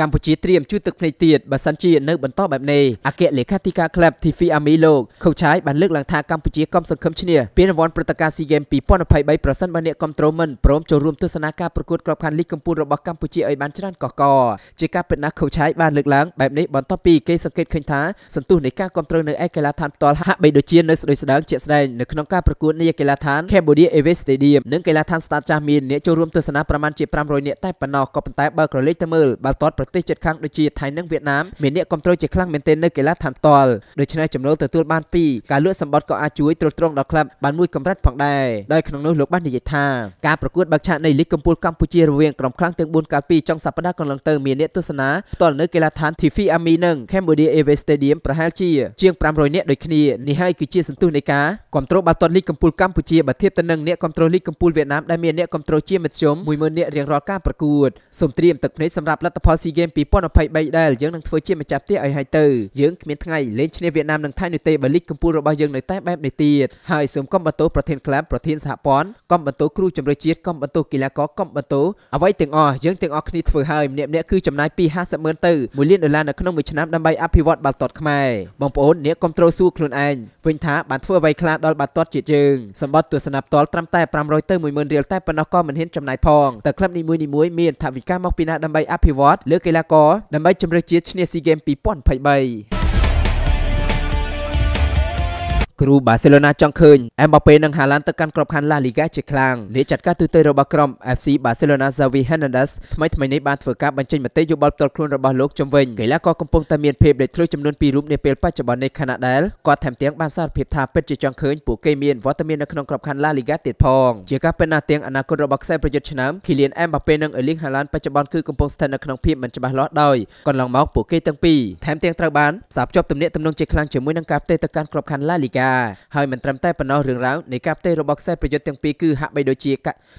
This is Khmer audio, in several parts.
កម្ពុជាត្រៀមជួយទឹកភ្នែកទៀតបើសិនជានៅបន្តបែបនេះអគ្គលេខាធិការក្លឹប TV Army លោកខូឆាយបានលើកឡើងថាកម្ពុជាកំសង្ឃឹមឈ្នះពានរង្វាន់ព្រឹត្តិការណ៍ SEA Games 2023ប្រសិនបើអ្នកគ្រប់គ្រងមិនព្រមចូលរួមទស្សនាការប្រកួតក្របខ័ណ្ឌលីកកំពូលរបស់កម្ពុជាឲ្យបានច្រើនកកកជាការពិតណាស់ខូឆាយបានលើកឡើងបែបនេះបន្ទាប់ពីគេសង្កេតឃើញថាសន្ទុះនៃការគ្រប់គ្រងនៅឯកីឡដ្ឋានផ្ទាល់ហាក់បីដូចជានៅស្ដេចស្ដើងជាក់ស្ដែងនៅក្នុងការប្រកួតនាកីឡដ្ឋាន Cambodia Aviation Stadium និងកីឡដ្ឋាន Stade Chah មានអ្នកចូលរួមទស្សនាប្រមាណជា500នាក់តែប៉ុណ្ណោះក៏ប៉ុន្តែបើក្រឡេកទៅមើលបាល់ទាត់ប្រប្រទេសជិតខាងដូចជាថៃនិងវៀតណាមមានអ្នកគ្រប់គ្រងជាខ្លាំងមែនទែននៅកីឡាឋានផ្ទាល់ដូច្នេះចំណូលទទួលបានពីការលក់សម្បត្តិក៏អាចជួយទ្រទ្រង់ដល់ក្លឹបបានមួយកម្រិតផងដែរដោយក្នុងនោះលោកបាននិយាយថាការប្រកួតបើកឆាកនៃលីកកំពូលកម្ពុជារវាងក្រុមខ្លាំងទាំង4កាលពីចុងសប្តាហ៍កន្លងទៅមានអ្នកទស្សនាផ្ទាល់នៅកីឡាឋាន TV Army និង Cambodia Airways Stadium ប្រហែលជាជាង500នាក់ដូចគ្នានេះហើយគឺជាសន្ទុះនៃការគ្រប់គ្រងបាល់ទាត់លីកកំពូលកម្ពុជាបើធៀបទៅនឹងអ្នកគ្រប់គ្រងលីកកំពូលវៀតណាមដែលមានអ្នកគ្រប់គ្រងជាមធ្យម10000នាក់រៀងរាល់ការប្រកួតសូមត្រៀមទឹកភ្នែកសម្រាប់លទ្ធផលស៊ីហ្គេម2023ដែលយើងនឹងធ្វើជាម្ចាស់ផ្ទះឲ្យហើយទៅយើងគ្មានថ្ងៃលេងឈ្នះវៀតណាមនិងថៃនោះទេបើលីកកំពូលរបស់យើងនៅតែបែបនេះទៀតហើយសូមកុំបន្ទោសប្រធានក្លឹបប្រធានសហព័ន្ធកុំបន្ទោសគ្រូជំនឿជាតិកុំបន្ទោសកីឡាករកុំបន្ទោសអ្វីទាំងអស់យើងទាំងអស់គ្នាធ្វើហើយម្នាក់ៗគឺចំណាយពី50ម៉ឺនទៅ1លានដុល្លារនៅក្នុងមួយឆ្នាំដើម្បីអភិវឌ្ឍបាល់ទាត់ខ្មែរបងប្អូនអ្នកគ្រប់ត្រូលសួរខ្លួនឯងវិញថាបានធ្វើអ្វីខ្លះដល់បាល់ទាត់ជាតិយើងសម្បត្តិទស្សនាផ្ទាល់ត្រឹមតែ500ទៅ10000រៀលតែប៉ុណ្ណោះក៏មិនហ៊ានចំណាយផងតែក្លឹបនីមួយៗមានថវិកាមកពីណាដើម្បីអភិវឌ្ឍលើកកីឡាករដើម្បីជម្រើសជាតិឈ្នះស៊ីហ្គេម2023គ្រូបាសេឡូណាចង់ឃើញអេមបាប៉េនិងហាឡានទៅកាន់ក្របខ័ណ្ឌឡាលីហ្គាជាខ្លាំងអ្នកចាត់ការទូទៅរបស់ក្រុម FC Barcelona Xavi Hernandez ថ្មីថ្មីនេះបានធ្វើការបញ្ចេញមតិយោបល់ផ្ទាល់ខ្លួនរបស់លោកជំវិញកីឡាករកំពុងតែមានភាពលេចធ្លោចំនួន2រូបនាពេលបច្ចុប្បន្ននេះខណៈដែលគាត់ថែមទាំងបានសារភាពថាពិតជាចង់ឃើញពួកគេមានវត្តមាននៅក្នុងក្របខ័ណ្ឌឡាលីហ្គាទៀតផងជាការពិតណាស់ទាំងអនាគតរបស់ខ្សែប្រយុទ្ធឆ្នាំ Kylian Mbappe និង Erling Haaland បច្ចុប្បន្នគឺកំពុងស្ថិតនៅក្នុងភាពមិនច្បាស់លាស់ដោយកន្លងមកពួកគេទាំងពីរថែមទាំងត្រូវបានផ្សារភ្ជាប់ទំនាក់ទំនងជាខ្លាំងជាមួយនឹងការផ្ទេរទៅកាន់ក្របខ័ណ្ឌឡាលីហ្គាការហើយមិនត្រឹមតែប៉ុណ្ណោះរឿងរ៉ាវនៃការផ្ទេររបស់ខ្សែប្រយុទ្ធទាំងពីរគឺហាក់បីដូចជា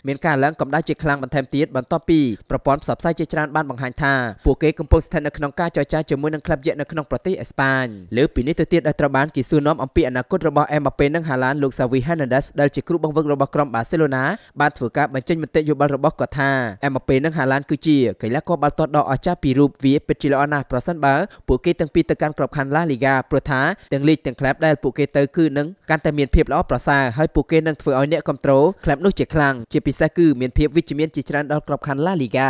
មានការឡើងកម្ដៅជាខ្លាំងបន្ថែមទៀតបន្ទាប់ពីប្រព័ន្ធផ្សព្វផ្សាយជាច្រើនបានបង្ហាញថាពួកគេកំពុងស្ថិតនៅក្នុងការចរចាជាមួយនឹងក្លឹបយក្សនៅក្នុងប្រទេសអេស្ប៉ាញលើពីនេះទៅទៀតដែលត្រូវបានគេសួរនាំអំពីអនាគតរបស់អេម៉ាប៉េនិងហាឡានលោកសាវីហេណាដេសដែលជាគ្រូបង្វឹករបស់ក្រុមបាសេឡូណាបានធ្វើការបញ្ចេញមតិយោបល់របស់គាត់ថាអេម៉ាប៉េនិងហាឡានគឺជាកីឡាករបាល់ទាត់ដ៏អស្ចារ្យពីររូបវាពិតជាល្អណាស់ប្រសិនបើពួកគេទាំងពីរទៅកាន់ក្របខ័ណ្ឌឡាលីហ្គាព្រោះថាទាំងលីកទាំងក្លឹបដែលពួកគេទៅគឺគឺនឹងកាន់តែមានភាពល្អប្រសើរហើយពួកគេនឹងធ្វើឲ្យអ្នកគ្រប់គ្រងក្លឹបនោះជាខ្លាំងជាពិសេសគឺមានភាពវិជ្ជមានជា ច្រើនដល់ក្របខ័ណ្ឌ La Liga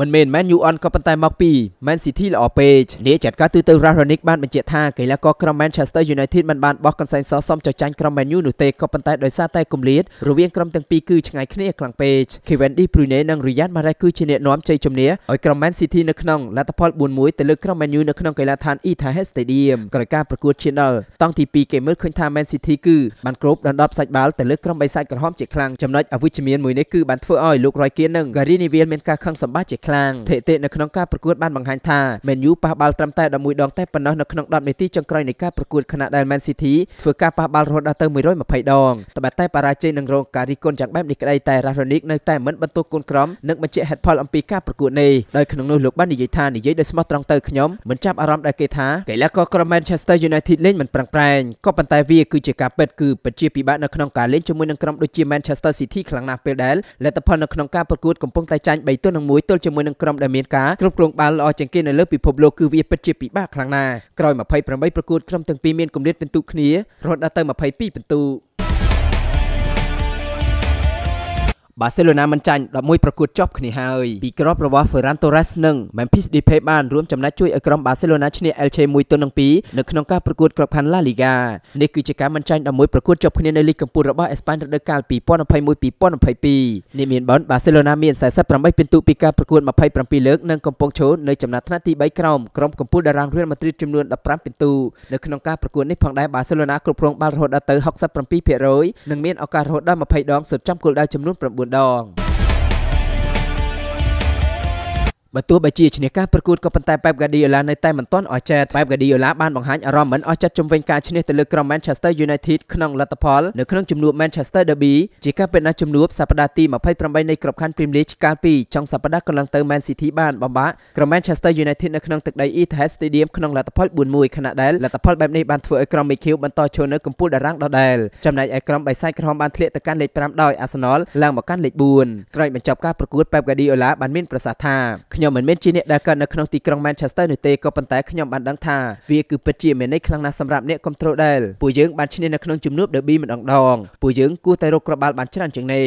មិនមែន Man U on ក៏ប៉ុន្តែមកពី Man City ល្អពេកនេះចាត់ការទូទៅ Raronic បានបញ្ជាក់ថាកីឡាករក្រុម Manchester United មិនបានបោះកន្សែងសសមចចាញ់ក្រុម Man U នោះទេក៏ប៉ុន្តែដោយសារតែគម្លាតរវាងក្រុមទាំងពីរគឺឆ្ងាយគ្នាខ្លាំងពេក Kevin De Bruyne និង Riyad Mahrez គឺជាអ្នកនាំជ័យជំនះឲ្យក្រុម Man City នៅក្នុងលទ្ធផល4-1ទៅលើក្រុម Man U នៅក្នុងកីឡាដ្ឋាន Etihad Stadium ក្រោយការប្រកួតឈានដល់តង់ទី2គេមើលឃើញថា Man City គឺបានគ្របដណ្ដប់សាច់បាល់ទៅលើក្រុមបៃសាច់ក្រហមជាខ្លាំងចំណុចអវិជ្ជមានមួយនេះគឺបានធ្វើឲ្យលោក Roy Keane និង Gary Neville មានការខឹងសម្បារជាខ្លាំងស្ថិតិនៅក្នុងការប្រកួតបានបង្ហាញថាមែនយូប៉ះបាល់ត្រឹមតែ11ដងតែប៉ុណ្ណោះនៅក្នុង10នាទីចុងក្រោយនៃការប្រកួតខណៈដែល Man City ធ្វើការប៉ះបាល់រហូតដល់ទៅ120ដងត្បិតតែបរាជ័យនឹងរងការរិះគន់យ៉ាងបែបនេះក្តីតែ Rangnick នៅតែមិនបន្ទោសគុណក្រមនិងបញ្ជាក់ហេតុផលអំពីការប្រកួតនេះដោយក្នុងនោះលោកបាននិយាយថានិយាយដោយស្មោះត្រង់ទៅខ្ញុំមិនចាប់អារម្មណ៍ដែលគេថាកីឡាករក្រុម Manchester United លេងមិនប្រឹងប្រែងក៏ប៉ុន្តែវាគឺជាការពិតគឺពិតជាពិបាកនៅក្នុងការលេងជាមួយនឹងក្រុមដូចជា Manchester City ខ្លាំងណាស់ពេលដែលលទ្ធផលនៅក្នុងការប្រកួតកំពុងតែចាញ់3ទល់នឹង1ទល់ជាជាមួយនឹងក្រុមដែលមានការគ្រប់គ្រងបាល់ល្អជាងគេនៅលើពិភពលោកគឺវាពិតជាពិបាកខ្លាំងណាស់ក្រោយ28ប្រកួតក្រុមទាំងពីរមានគម្លាតពិន្ទុគ្នារហូតដល់ទៅ22ពិន្ទុបាសេឡូណាមិនចាញ់11ប្រកួតជាប់គ្នាហើយពីក្របរបស់ Ferran Torres និង Memphis Depay បានរួមចំណែកជួយឲ្យក្រុមបាសេឡូណាឈ្នះ LCH 1ទល់នឹង2នៅក្នុងការប្រកួតក្របខ័ណ្ឌ La Liga នេះគឺជាការមិនចាញ់11ប្រកួតជាប់គ្នានៅលីកកំពូលរបស់អេស្ប៉ាញរដូវកាល2021-2022នេះមានបនបាសេឡូណាមាន48ពិន្ទុពីការប្រកួត27លើកនិងកំពុងឈរនៅចំណាត់ថ្នាក់ទី3ក្រោមក្រុមកំពូលតារាងរៀលម៉ាឌ្រីតចំនួន15ពិន្ទុនៅក្នុងការប្រកួតនេះផងដែរបាសេឡូណាគ្រប់គ្រងបាល់រហូតដល់ទៅ67%និងមានឱកាសរហូតដល់20ដងសន្សំគោលដៅចំនួន9 đòn បើទោះបីជាឈ្នះការប្រកួតក៏ប៉ុន្តែប៉ែបហ្គាឌីអូឡានៅតែមិនទាន់អស់ចិត្តប៉ែបហ្គាឌីអូឡាបានបង្ហាញអារម្មណ៍មិនអស់ចិត្តជំវិញការឈ្នះទៅលើក្រុម Manchester United ក្នុងលទ្ធផលនៅក្នុងជំនួប Manchester Derby ជាការពិតណាស់ជំនួបសប្តាហ៍ទី28នៃក្របខ័ណ្ឌ Premier League កាលពីចុងសប្តាហ៍កន្លងទៅ Man City បានបំបាក់ក្រុម Manchester United នៅក្នុងទឹកដី Etihad Stadium ក្នុងលទ្ធផល4-1ខណៈដែលលទ្ធផលបែបនេះបានធ្វើឲ្យក្រុម Mikhail បន្តឈរនៅកំពូលតារាងដដែលចំណែកឯក្រុមបៃសាយក្រហមបានធ្លាកទៅកាន់លេខ5ដោយ Arsenal ឡើងមកកាន់លេខ4ក្រោយបញ្ចប់ការប្រកួតប៉ែបហ្គាឌីអូឡាបានមានប្រសាសន៍ថាខ្ញុំខ្ញុំមិនមែនជាអ្នកដែលកើតនៅក្នុងទីក្រុង Manchester នោះទេក៏ប៉ុន្តែខ្ញុំបានដឹងថាវាគឺពិតជាមានន័យខ្លាំងណាស់សម្រាប់អ្នកគ្រប់គ្រងដែលពួកយើងបានឈ្នះនៅក្នុងជំនួប Derby ម្ដងដងពួកយើងគួរតែរកគ្រាប់បាល់បានច្រើនជាងនេះ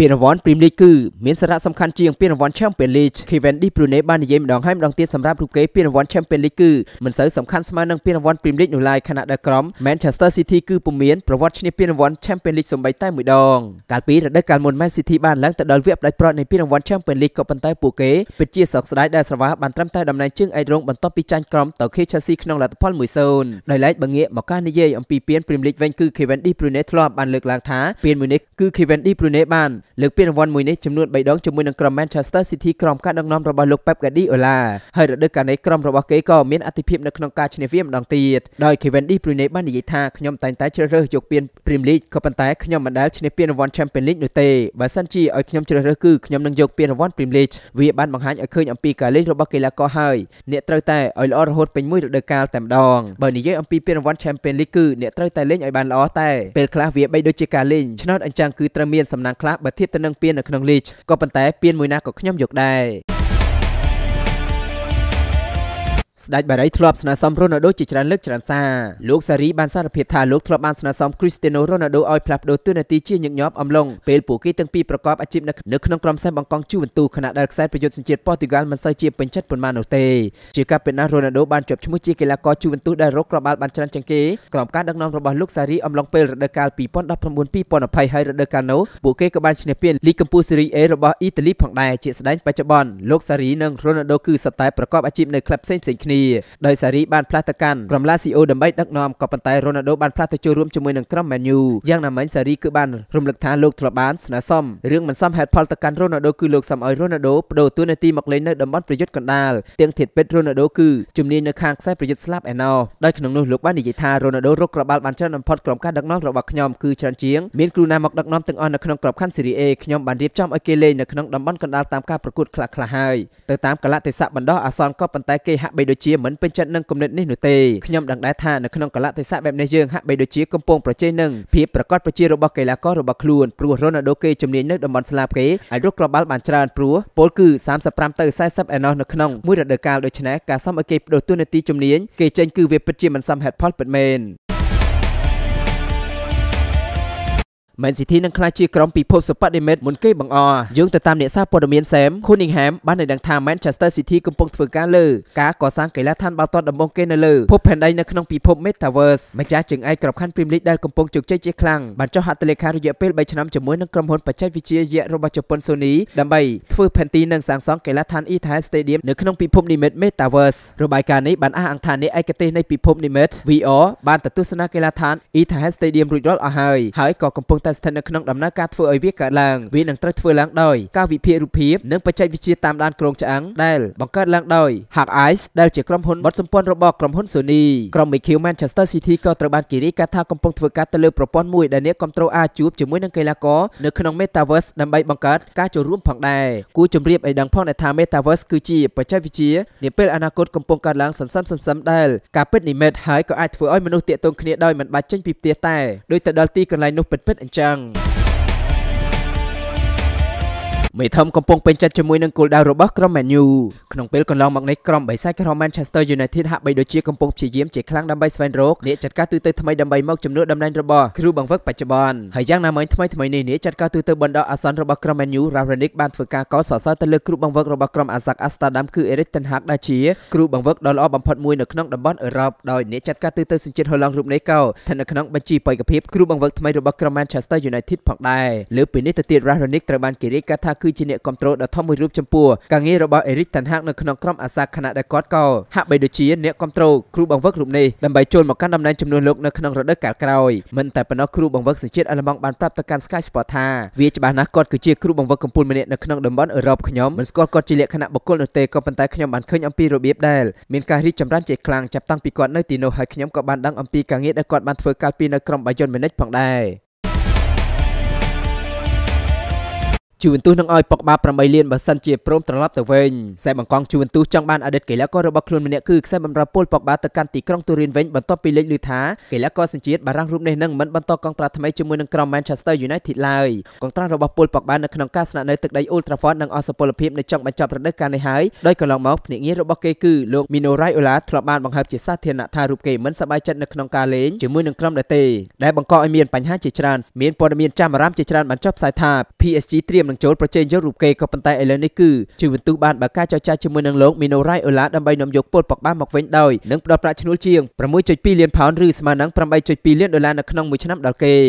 ពានរង្វាន់ Premier League គឺមានសារៈសំខាន់ជាងពានរង្វាន់ Champions League Kevin De Bruyne បាននិយាយម្ដងហើយម្ដងទៀតសម្រាប់រូបគេពានរង្វាន់ Champions League គឺមិនសូវសំខាន់ស្មើនឹងពានរង្វាន់ Premier League នោះឡើយខណៈដែលក្រុម Manchester City គឺពុំមានប្រវត្តិឈ្នះពានរង្វាន់ Champions League សូម្បីតែមួយដងកាលពីរដូវកាលមុន Man City បានឡើងទៅដល់វគ្គផ្ដាច់ប្រត់នៃពានរង្វាន់ Champions League ក៏ប៉ុន្តែពួកគេពិតជាសោកស្ដាយដែលស្រវ៉ាបានត្រឹមតែតំណែងជើងឯករងបន្ទាប់ពីចាញ់ក្រុមទៅ Chelsea ក្នុងលទ្ធផល1-0ដោយឡែកបើងាកមកការនិយាយអំពីពាន Premier League វិញគឺ Kevin De Bruyne ធ្លាប់បានលើកឡើងថាពានមួយនេះគឺ Kevin De Bruyne បានលើកពានរង្វាន់មួយនេះចំនួន3ដងជាមួយនឹងក្រុម Manchester City ក្រុមការដឹកនាំរបស់លោក Pep Guardiola ហើយរដូវកាលនេះក្រុមរបស់គេក៏មានអតិភិបនៅក្នុងការឈ្នះវាម្ដងទៀតដោយ Kevin De Bruyne បាននិយាយថាខ្ញុំតែងតែជ្រើសរើសយកពាន Premier League ក៏ប៉ុន្តែខ្ញុំមិនដែលឈ្នះពានរង្វាន់ Champions League នោះទេបើសិនជាឲ្យខ្ញុំជ្រើសរើសគឺខ្ញុំនឹងយកពានរង្វាន់ Premier League វាបានបង្ហាញឲ្យឃើញអំពីការលេងរបស់កីឡាករហើយអ្នកត្រូវតែឲ្យល្អរហូតពេញមួយរដូវកាលតែម្ដងបើនិយាយអំពីពានរង្វាន់ Champions League គឺអ្នកត្រូវតែលេងឲ្យបានល្អតែពេលខ្លះវាបីដូចជាការលេងឆ្នោតអញ្ចឹងគឺត្រូវមានសំណាងខ្លះបើធៀបទៅនឹងពាននៅក្នុងលីកក៏ប៉ុន្តែពានមួយណាក៏ខ្ញុំយកដែរស្ដេចបារីធ្លាប់ស្នើសុំរ៉ូណាល់ដូជាច្រើនលើកច្រើនសារលោកសារីបានសារភាពថាលោកធ្លាប់បានស្នើសុំគ្រីស្ទីណូរ៉ូណាល់ដូឲ្យផ្លាស់ប្ដូរតួនាទីជាញឹកញាប់អំឡុងពេលពួកគេទាំងពីរប្រកបអាជីពនៅក្នុងក្រុមសែបង្កង់ជូវិនទូខណៈដែលខ្សែប្រយុទ្ធសញ្ជាតិប៉ូទុយហ្គាល់មិនសូវជាពេញចិត្តប៉ុន្មាននោះទេជាការពិតណាស់រ៉ូណាល់ដូបានជាប់ឈ្មោះជាកីឡាករជូវិនទូដែលរកក្របបាល់បានច្រើនជាងគេក្រោមការដឹកនាំរបស់លោកសារីអំឡុងពេលរដូវកាល2019 2020ហើយរដូវកាលនោះពួកគេក៏បានឈ្នះពានលីកកំពូលស៊េរីអេរបស់អ៊ីតាលីផងដែរជាស្ដែងបច្ចុប្បន្នលោកសារីនិងរ៉ូណាល់ដូគឺសុទ្ធតែប្រកបអាជីពនៅក្លឹបផ្សេងៗគ្នាលាដោយសារីបានផ្លាស់ទៅកាន់ក្រុមឡាស៊ីអូដើម្បីដឹកនាំក៏ប៉ុន្តែរ៉ូណាល់ដូបានផ្លាស់ទៅចូលរួមជាមួយនឹងក្រុមម៉ែនយូយ៉ាងណាមិញសារីគឺបានរំលឹកថាលោកធ្លាប់បានស្នើសុំរឿងមិនសមហេតុផលទៅកាន់រ៉ូណាល់ដូគឺលោកសុំឲ្យរ៉ូណាល់ដូបដូរតួនាទីមកលេងនៅតំបន់ប្រយុទ្ធកណ្ដាលទាំងធាតពេទ្យរ៉ូណាល់ដូគឺជំនាញនៅខាងខ្សែប្រយុទ្ធស្លាប់ឯណោដោយក្នុងនោះលោកបាននិយាយថារ៉ូណាល់ដូរកក្បាលបានច្រើនបំផុតក្រុមការដឹកនាំរបស់ខ្ញុំគឺច្រើនជាងមានគ្រូណាមកដឹកនាំទាំងអស់នៅក្នុងក្របខ័ណ្ឌ Serie A ខ្ញុំបានរៀបចំឲ្យគេលេងនៅក្នុងតំបន់កណ្ដាលតាមការប្រកួតខ្លះៗហើយទៅតាមកលៈទេសៈបណ្ដោះអាសន្នក៏ប៉ុន្តែគេហាក់បីដូចជាជាមិនពេញចិត្តនឹងគំនិតនេះនោះទេខ្ញុំដឹងដែរថានៅក្នុងកលៈទេសៈបែបនេះយើងហាក់បីដូចជាកំពុងប្រជែងនឹងភាពប្រកបប្រជារបស់កីឡាកររបស់ខ្លួនព្រោះរ៉ូណាល់ដូគេជំនាញនៅតំបន់ស្លាបគេអាចរកគ្រាប់បាល់បានច្រើនព្រោះពលគឺ35ទៅ40អេណោះនៅក្នុងមួយរដូវកាលដូច្នេះការសុំឲ្យគេបដូរតួនាទីជំនាញគេចេញគឺវាពិតជាមិនសមហេតុផលពិតមែន Man City នឹងក្លាយជាក្រុមពិភពសិប្បនិមិត្តមុនគេបង្អស់យោងទៅតាមអ្នកសារព័ត៌មាន Sam Cunningham បានឲ្យដឹងថា Manchester City កំពុងធ្វើការលើការកសាងកីឡាដ្ឋានបាល់ទាត់ដំបូងគេនៅលើភពផែនដីនៅក្នុងពិភព Metaverse ម្ចាស់ជើងឯកក្របខ័ណ្ឌ Premier League ដែលកំពុងជោគជ័យជាខ្លាំងបានចុះហត្ថលេខារយៈពេល3ឆ្នាំជាមួយនឹងក្រុមហ៊ុនបច្ចេកវិទ្យាយៈរបស់ជប៉ុន Sony ដើម្បីធ្វើផែនទីនិងសាងសង់កីឡាដ្ឋាន Etihad Stadium នៅក្នុងពិភពនិមិត្ត Metaverse របាយការណ៍នេះបានអះអាងថាអ្នកឯកទេសនៃពិភពនិមិត្ត VR បានទៅទស្សនាកីឡាដ្ឋាន Etihad Stadium រួចរាល់អស់ហើយហើយក៏កំពុងតែស្ថិតនៅក្នុងដំណើរការធ្វើឲ្យវាកើតឡើងវានឹងត្រូវធ្វើឡើងដោយការវិភាគរូបភាពនិងបច្ចេកវិទ្យាតាមដានគ្រោងឆ្អឹងដែលបង្កើតឡើងដោយ Hack Eyes ដែលជាក្រុមហ៊ុនបត់សម្ព័ន្ធរបស់ក្រុមហ៊ុន Sony ក្រុម MQ Manchester City ក៏ត្រូវបានគេរាយការណ៍ថាកំពុងធ្វើការទៅលើប្រព័ន្ធមួយដែលអ្នកគ្រប់គ្រងអាចជួបជាមួយនឹងកីឡាករនៅក្នុង Metaverse ដើម្បីបង្កើតការចូលរួមផងដែរគួរជម្រាបឲ្យដឹងផងថា Metaverse គឺជាបច្ចេកវិទ្យានាពេលអនាគតកំពុងកើតឡើងសន្សំសន្សំដែលការពិតនិមិត្តហើយក៏អាចធ្វើឲ្យមនុស្សតាកទងគ្នាដោយមិនបាច់ចេញពីផ្ទះតែដោយទៅដល់ទីកន្លែងនោះពិតៗអញ្จังមេធំកំពុងពេញចិត្តជាមួយនឹងគោលដៅរបស់ក្រុម Man U ក្នុងពេលកន្លងមកនេះក្រុមបិសាចក្រុម Manchester United ហាក់បីដូចជាកំពុងព្យាយាមជាខ្លាំងដើម្បីស្វែងរកអ្នកចាត់ការទូទៅថ្មីដើម្បីមកជំនួសតំណែងរបស់គ្រូបង្វឹកបច្ចុប្បន្នហើយយ៉ាងណាមិញថ្មីថ្មីនេះអ្នកចាត់ការទូទៅបណ្ដោះអាសន្នរបស់ក្រុម Man U Ralnick បានធ្វើការកោតសរសើរទៅលើគ្រូបង្វឹករបស់ក្រុម Ajax Amsterdam គឺ Erik ten Hag ដែលជាគ្រូបង្វឹកដ៏ល្អបំផុតមួយនៅក្នុងតំបន់អឺរ៉ុបដោយអ្នកចាត់ការទូទៅសញ្ជាតិហូឡង់រូបនេះក៏ស្ថិតនៅក្នុងបញ្ជីបេក្ខភាពគ្រូបង្វឹកថ្មីរបស់ក្រុម Manchester United ផងដែរលើពីនេះទៅទៀត Ralnick ត្រូវបានគេរាយការណ៍ថាគឺជាអ្នកគ្រប់គ្រងដ៏ធំមួយរូបចំពោះការងាររបស់អេរិកតាន់ហាកនៅក្នុងក្រុមអាសាគណៈដែលគាត់ក៏ហាក់បីដូចជាអ្នកគ្រប់គ្រងគ្រូបង្វឹករូបនេះដើម្បីចូលមកកាន់តំណែងចំនួនលោកនៅក្នុងរដូវកាលក្រោយមិនតែប៉ុណ្ណោះគ្រូបង្វឹកសេចក្ដីអាល្លឺម៉ង់បានប្រាប់ទៅកាន់ Sky Sport ថាវាច្បាស់ណាស់គាត់គឺជាគ្រូបង្វឹកកំពូលម្នាក់នៅក្នុងតំបន់អឺរ៉ុបខ្ញុំមិនស្គាល់គាត់ជាលក្ខណៈបុគ្គលនោះទេក៏ប៉ុន្តែខ្ញុំបានឃើញអំពីរបៀបដែលមានការរីកចម្រើនជាខ្លាំងចាប់តាំងពីគាត់នៅទីនោះហើយខ្ញុំក៏បានដឹងអំពីការងារដែលគាត់បានធ្វើកាលពីនៅក្រុមបាយិនមីនិចផងដែរជួនទូសនឹងឲ្យប៉ុកបា8លានបើសិនជាព្រមត្រឡប់ទៅវិញខ្សែបង្កងជួនទូសចង់បានអតីតកីឡាកររបស់ខ្លួនម្នាក់គឺខ្សែបំរើពលប៉ុកបាទៅកាន់ទីក្រុងទូរិនវិញបន្ទាប់ពីលេចឮថាកីឡាករសញ្ជាតិបារាំងរូបនេះនឹងមិនបន្តកងត្រាថ្មីជាមួយនឹងក្រុម Manchester United ឡើយកងត្រារបស់ពលប៉ុកបានៅក្នុងការស្នាក់នៅទឹកដី Old Trafford នឹងអស់សុពលភាពនៅចុងបញ្ចប់រដូវកាលនេះហើយដោយកន្លងមកភ្នាក់ងាររបស់គេគឺលោក Mino Raiola ធ្លាប់បានបង្ហើបជាសាធារណៈថារូបគេមិនសប្បាយចិត្តនៅក្នុងការលេងជាមួយនឹងក្រុមដទៃដែលបង្កឲ្យមានបញ្ហាជាច្រើនមានព័ត៌មានចាំអារម្មណ៍ជាច្រើនបានចុះផ្សាយថា PSG ត្រៀមនឹងចូលប្រជែងយករូបគេក៏ប៉ុន្តែឥឡូវនេះគឺជីវិនទូបានបើកការចរចាជាមួយនឹងលោកមីណូរ៉ៃអូឡាដើម្បីនាំយកពលពកបានមកវិញដោយនឹងផ្ដល់ប្រាក់ឈ្នួលជាង6.2លានផោនឬស្មើនឹង8.2លានដុល្លារនៅក្នុងមួយឆ្នាំដល់គេ។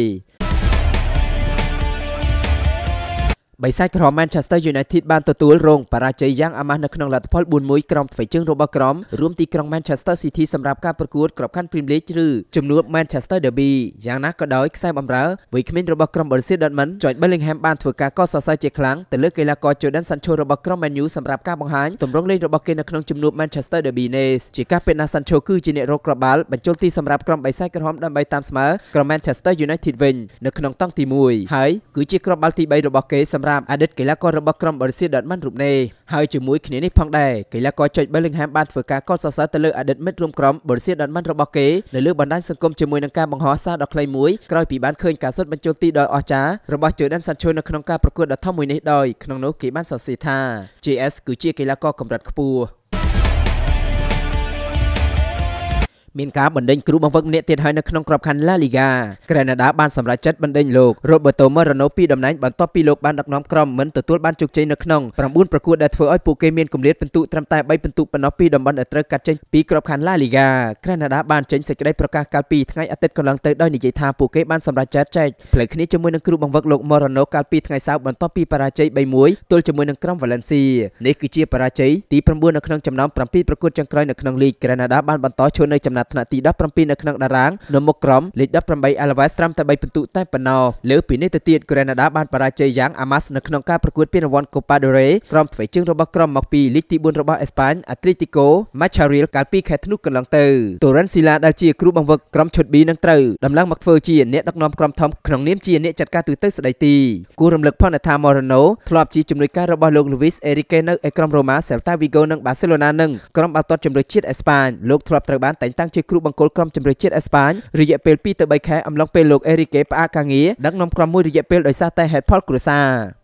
បិសាចក្រុម Manchester United បានទទួលរងបរាជ័យយ៉ាងអាម៉ាស់នៅក្នុងលទ្ធផល4-1ក្រោមថ្វីជើងរបស់ក្រុមរួមទីក្រុង Manchester City សម្រាប់ការប្រកួតក្របខ័ណ្ឌ Premier League ឬជំនួប Manchester Derby យ៉ាងណាក៏ដោយខ្សែបម្រើវ័យក្មេងរបស់ក្រុម Borussia Dortmund ចុច Bellingham បានធ្វើការកោតសរសើរជាខ្លាំងទៅលើកីឡាករ Jadon Sancho របស់ក្រុម Man U សម្រាប់ការបង្ហាញទម្រង់លេងរបស់គេនៅក្នុងជំនួប Manchester Derby នេះជាការពិតណាស់ Sancho គឺជាអ្នករកក្បាលបញ្ចូលទីសម្រាប់ក្រុមបិសាចក្រុមដើម្បីតាមស្មើក្រុម Manchester United វិញនៅក្នុងតង់ទី1ហើយគឺជាក្របបាល់ទី3របស់គេសម្រាប់សម្រាប់អតីតកីឡាកររបស់ក្រុមបរិស័ទដតម៉ាន់រូបនេះហើយជាមួយគ្នានេះផងដែរកីឡាករចុចបេលីងហាមបានធ្វើការកោតសរសើរទៅលើអតីតមិត្តរួមក្រុមបរិស័ទដតម៉ាន់របស់គេនៅលើបណ្ដាញសង្គមជាមួយនឹងការបង្ហោះសារដ៏ខ្លីមួយក្រោយពីបានឃើញការសុតបញ្ចូលទីដ៏អស្ចារ្យរបស់ជូដានសាន់ឈូនៅក្នុងការប្រកួតដ៏ធំមួយនេះដោយក្នុងនោះគេបានសរសេរថា JS គឺជាកីឡាករកម្រិតខ្ពស់មានការបណ្ដេញគ្រូបង្វឹកម្នាក់ទៀតហើយនៅក្នុងក្របខ័ណ្ឌ La Liga ក្រេណាដាបានសម្រេចចិត្តបណ្ដេញលោក Roberto Moreno ពីតំណែងបន្ទាប់ពីលោកបានដឹកនាំក្រុមមិនទទួលបានជោគជ័យនៅក្នុង9ប្រកួតដែលធ្វើឲ្យពួកគេមានគម្លាតពិន្ទុត្រឹមតែ3ពិន្ទុប៉ុណ្ណោះពីតំបន់ដែលត្រូវកាត់ចេញពីក្របខ័ណ្ឌ La Liga ក្រេណាដាបានចេញសេចក្តីប្រកាសកាលពីថ្ងៃអាទិត្យកន្លងទៅដោយនិយាយថាពួកគេបានសម្រេចចិត្តចែកផ្លូវគ្នាជាមួយនឹងគ្រូបង្វឹកលោក Moreno កាលពីថ្ងៃសៅរ៍បន្ទាប់ពីបរាជ័យ3-1ទល់ជាមួយនឹងក្រុម Valencia នេះគឺជាបរាជ័យទី9នៅក្នុងចំណោម7ប្រកួតចុងក្រោយនៅក្នុងលីកក្រេណាដាបានបន្តឈរនៅចំណណាត់ថ្នាក់ទី17នៅក្នុងតារាងនៅមុខក្រុមលេខ18 Alaves ស្រាប់តែ3ពិន្ទុតែប៉ុណ្ណោះលើពីនេះទៅទៀត Grenada បានបរាជ័យយ៉ាង Amas នៅក្នុងការប្រកួតពានរង្វាន់ Copa del Rey ក្រុមថ្មីជើងរបស់ក្រុមមកពីលេខទី4របស់អេស្ប៉ាញ Atletico Macharil កាលពីខែធ្នូកន្លងទៅ Torrent Sila ដែលជាគ្រូបង្វឹកក្រុមឈុត B នឹងត្រូវដំឡើងមកធ្វើជាអ្នកដឹកនាំក្រុមធំក្នុងនាមជាអ្នកចាត់ការទូទៅស្ដីទីគូរំលឹកផងថា Moreno ធ្លាប់ជាជំនួយការរបស់លោក Luis Enrique នៅឯក្រុម Roma Celta Vigo និង Barcelona នឹងក្រុមបាល់ទាត់ជម្រើសជាតិអេស្ប៉ាញលោកធ្លាប់ត្រូវបានតែងតាំងងជាគ្រូបង្គោលក្រុមជំនឿជាតិអេស្ប៉ាញរយៈពេល2ទៅ3ខែអំឡុងពេលលោកអេរីកេផ្អាកការងារដឹកនាំក្រុមមួយរយៈពេលដោយសារតែហេតុផលគ្រួសារ